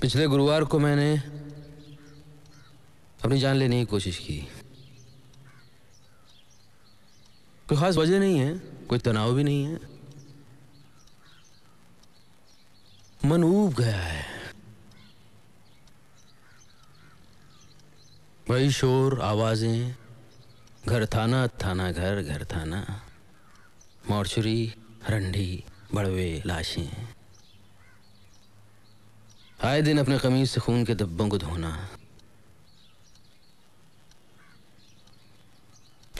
पिछले गुरुवार को मैंने अपनी जान लेने की कोशिश की कोई खास वजह नहीं है कोई तनाव भी नहीं है मन ऊब गया है वही शोर आवाजें घर थाना थाना घर घर थाना मोर्चुरी रंडी बड़वे लाशें आए दिन अपने कमीज से खून के धब्बों को धोना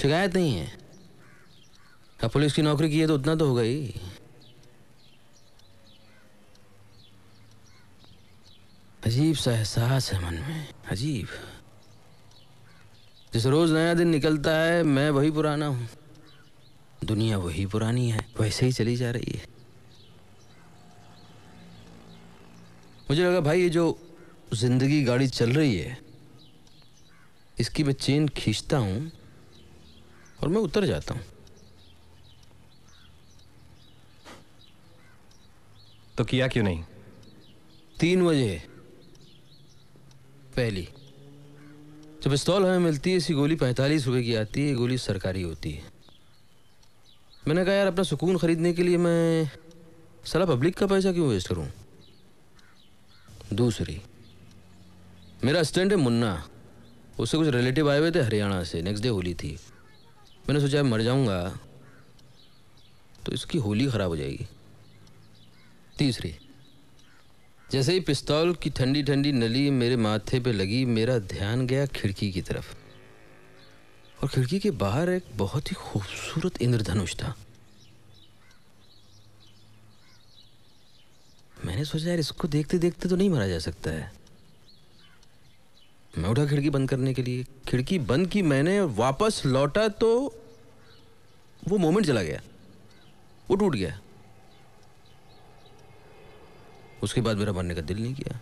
शिकायत नहीं है अब पुलिस की नौकरी की है तो उतना तो हो गई अजीब सा एहसास है मन में अजीब जिस रोज नया दिन निकलता है मैं वही पुराना हूं दुनिया वही पुरानी है वैसे ही चली जा रही है मुझे लगा भाई ये जो जिंदगी गाड़ी चल रही है इसकी मैं चेन खींचता हूँ और मैं उतर जाता हूँ तो किया क्यों नहीं तीन वजह पहली जब पिस्तौल हमें मिलती है इसी गोली पैंतालीस रुपए की आती है ये गोली सरकारी होती है मैंने कहा यार अपना सुकून खरीदने के लिए मैं सला पब्लिक का पैसा क्यों वेस्ट करूँ दूसरी मेरा असिस्टेंट है मुन्ना उससे कुछ रिलेटिव आए हुए थे हरियाणा से नेक्स्ट डे होली थी मैंने सोचा मर जाऊंगा तो इसकी होली ख़राब हो जाएगी तीसरी जैसे ही पिस्तौल की ठंडी ठंडी नली मेरे माथे पे लगी मेरा ध्यान गया खिड़की की तरफ और खिड़की के बाहर एक बहुत ही खूबसूरत इंद्रधनुष था मैंने सोचा यार इसको देखते देखते तो नहीं मारा जा सकता है मैं उठा खिड़की बंद करने के लिए खिड़की बंद की मैंने वापस लौटा तो वो मोमेंट चला गया वो टूट गया उसके बाद मेरा मरने का दिल नहीं किया